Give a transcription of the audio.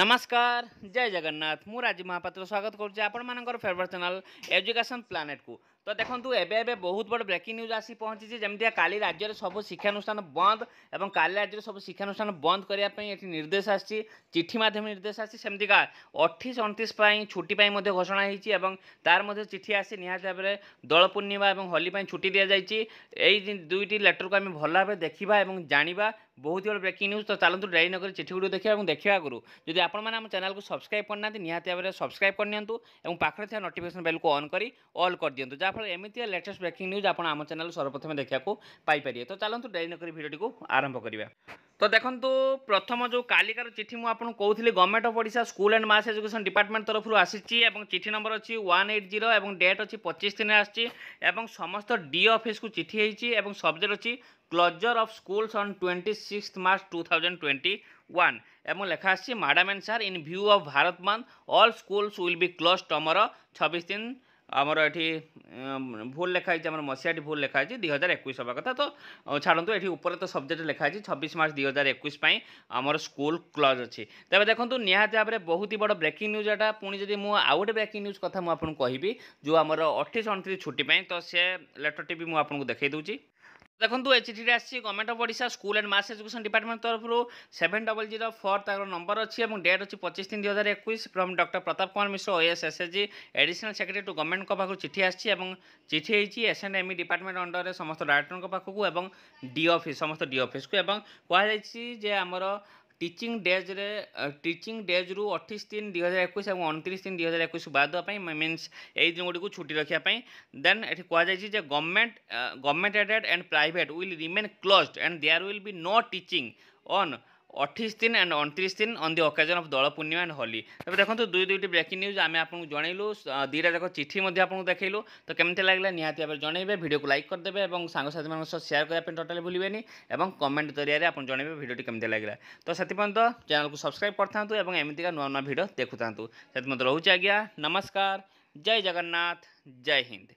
ନମସ୍କାର ଜୟ ଜଗନ୍ନାଥ ମୁଁ ରାଜୀବ ମହାପାତ୍ର ସ୍ୱାଗତ କରୁଛି ଆପଣମାନଙ୍କର ଫେଭର ଚ୍ୟାନେଲ ଏଜୁକେସନ୍ ପ୍ଲାନେଟକୁ ତ ଦେଖନ୍ତୁ ଏବେ ଏବେ ବହୁତ ବଡ଼ ବ୍ରେକିଂ ନ୍ୟୁଜ୍ ଆସି ପହଞ୍ଚିଛି ଯେମିତିକା କାଲି ରାଜ୍ୟରେ ସବୁ ଶିକ୍ଷାନୁଷ୍ଠାନ ବନ୍ଦ ଏବଂ କାଲି ରାଜ୍ୟରେ ସବୁ ଶିକ୍ଷାନୁଷ୍ଠାନ ବନ୍ଦ କରିବା ପାଇଁ ଏଠି ନିର୍ଦ୍ଦେଶ ଆସିଛି ଚିଠି ମାଧ୍ୟମରେ ନିର୍ଦ୍ଦେଶ ଆସିଛି ସେମିତିକା ଅଠେଇଶ ଅଣତିରିଶ ପାଇଁ ଛୁଟି ପାଇଁ ମଧ୍ୟ ଘୋଷଣା ହୋଇଛି ଏବଂ ତାର ମଧ୍ୟ ଚିଠି ଆସି ନିହାତି ଭାବରେ ଦୋଳ ପୂର୍ଣ୍ଣିମା ଏବଂ ହୋଲି ପାଇଁ ଛୁଟି ଦିଆଯାଇଛି ଏଇ ଦୁଇଟି ଲେଟରକୁ ଆମେ ଭଲ ଭାବେ ଦେଖିବା ଏବଂ ଜାଣିବା ବହୁତ ବଡ଼ ବ୍ରେକିଂ ନ୍ୟୁଜ୍ ତ ଚାଲନ୍ତୁ ଡେରି ନକରି ଚିଠିଗୁଡ଼ିକୁ ଦେଖିବା ଏବଂ ଦେଖିବା ଆଗରୁ ଯଦି ଆପଣମାନେ ଆମ ଚ୍ୟାନେଲକୁ ସବସ୍କ୍ରାଇବ୍ କରିନାହାନ୍ତି ନିହାତି ଭାବରେ ସବସ୍କ୍ରାଇବ୍ କରିନିଅନ୍ତୁ ଏବଂ ପାଖରେ ଥିବା ନୋଟିଫିକେସନ୍ ବେଲ୍କୁ ଅନ୍ କରି ଅଲ୍ କରିଦିଅନ୍ତୁ ଯାହା ଯାହାଫଳରେ ଏମିତି ଲେଟେଷ୍ଟ ବ୍ରେକିଂ ନ୍ୟୁଜ୍ ଆପଣ ଆମ ଚ୍ୟାନେଲ୍ ସର୍ବପ୍ରଥମେ ଦେଖିବାକୁ ପାଇପାରିବେ ତ ଚାଲନ୍ତୁ ଡେରି ନକରି ଭିଡ଼ିଓଟିକୁ ଆରମ୍ଭ କରିବା ତ ଦେଖନ୍ତୁ ପ୍ରଥମ ଯେଉଁ କାଲିକାର ଚିଠି ମୁଁ ଆପଣଙ୍କୁ କହୁଥିଲି government of Odisha school and mass education department ତରଫରୁ ଆସିଛି ଏବଂ ଚିଠି ନମ୍ବର ଅଛି ୱାନ୍ ଏଇଟ୍ ଜିରୋ ଏବଂ ଡେଟ୍ ଅଛି ପଚିଶ ଦିନ ଆସିଛି ଏବଂ ସମସ୍ତ ଡି ଅଫିସ୍କୁ ଚିଠି ହେଇଛି ଏବଂ ସବଜେକ୍ଟ ଅଛି closure of schools on twenty six March two thousand twenty one এবং লেখা আসছে madam and sir in view of Bharat month all schools will be close tomorrow ছবিশ দিন আমার এটি ভুল লেখা হয়েছে আমার মশিয়াটি ভুল লেখা হয়েছে দুই হাজার একুশ হওয়ার কথা তো ছাড়ু এটি উপরে তো সবজেক্ট লেখা হয়েছে ছবিশ মার্চ দুই হাজার একুশ পাই আমার স্কুল ক্লোজ অছি তবে দেখুন নিহতি ভাবে বহুত বড় ব্রেকিং নিউজ এটা পুঁ যদি মু আউ গোটে ব্রেকিং নিউজ কথা মু আপনার কহবি যে আমার অঠেশ অণতিরিশ ছুটি পাই তো সে লেটরটি বি মু আপনার দেখাই দেছি ଦେଖନ୍ତୁ ଏ ଚିଠିଟି ଆସିଛି government of Odisha school and mass education department ତରଫରୁ ସେଭେନ୍ ଡବଲ୍ ଜିରୋ ଫୋର୍ ତାଙ୍କର ନମ୍ବର ଅଛି ଏବଂ ଡେଟ୍ ଅଛି ପଚିଶ ତିନି ଦୁଇ ହଜାର ଏକୋଇଶ from doctor Pratap Kumar Mishra OS SHG additional secretary to ଗଭର୍ଣ୍ଣମେଣ୍ଟଙ୍କ ପାଖକୁ ଚିଠି ଆସିଛି ଏବଂ ଚିଠି ହେଇଛି ଏସ୍ ଆଣ୍ଡ ଏମ୍ଇ ଡିପାର୍ଟମେଣ୍ଟ ଅଣ୍ଡରରେ ସମସ୍ତ ଡାଇରେକ୍ଟରଙ୍କ ପାଖକୁ ଏବଂ ଡି ଅଫିସ୍ ସମସ୍ତ ଡି ଅଫିସ୍କୁ ଏବଂ କୁହାଯାଇଛି ଯେ ଆମର টিচিং ଡେଜ୍ରେ ଟିଚିଂ ଡେଜ୍ରୁ ଅଠେଇଶ ତିନି ଦୁଇ ହଜାର ଏକୋଇଶ ଏବଂ ଅଣତିରିଶ ତିନି ଦୁଇ ହଜାର ଏକୋଇଶ ବାଦ ଦେବା ପାଇଁ ମିନ୍ସ ଏଇ ଦିନଗୁଡ଼ିକୁ ଛୁଟି ରଖିବା ପାଇଁ ଦେନ୍ ଏଠି କୁହାଯାଇଛି ଯେ government government aided and private will remain closed and there will be no teaching on ଅଠେଇଶ ଦିନ ଆଣ୍ଡ ଅଣତିରିଶ ଦିନ on the occasion of Dol Purnima and Holi ତେବେ ଦେଖନ୍ତୁ ଦୁଇ ଦୁଇଟି ବ୍ରେକିଂ ନ୍ୟୁଜ୍ ଆମେ ଆପଣଙ୍କୁ ଜଣେଇଲୁ ଦୁଇଟା ଯାକ ଚିଠି ମଧ୍ୟ ଆପଣଙ୍କୁ ଦେଖେଇଲୁ ତ କେମିତି ଲାଗିଲା ନିହାତି ଭାବରେ ଜଣେଇବେ ଭିଡ଼ିଓକୁ ଲାଇକ୍ କରିଦେବେ ଏବଂ ସାଙ୍ଗସାଥିମାନଙ୍କ ସହ ସେୟାର କରିବା ପାଇଁ ଟୋଟାଲି ଭୁଲିବେନି ଏବଂ କମେଣ୍ଟ ଜରିଆରେ ଆପଣ ଜଣେଇବେ ଭିଡ଼ିଓଟି କେମିତି ଲାଗିଲା ତ ସେଥିପର୍ଯ୍ୟନ୍ତ ଚ୍ୟାନେଲକୁ ସବସ୍କ୍ରାଇବ୍ କରିଥାନ୍ତୁ ଏବଂ ଏମିତିକା ନୂଆ ନୂଆ ଭିଡ଼ିଓ ଦେଖୁଥାନ୍ତୁ ସେଥିମଧ୍ୟ ରହୁଛି ଆଜ୍ଞା ନମସ୍କାର ଜୟ ଜଗନ୍ନାଥ ଜୟ ହିନ୍ଦ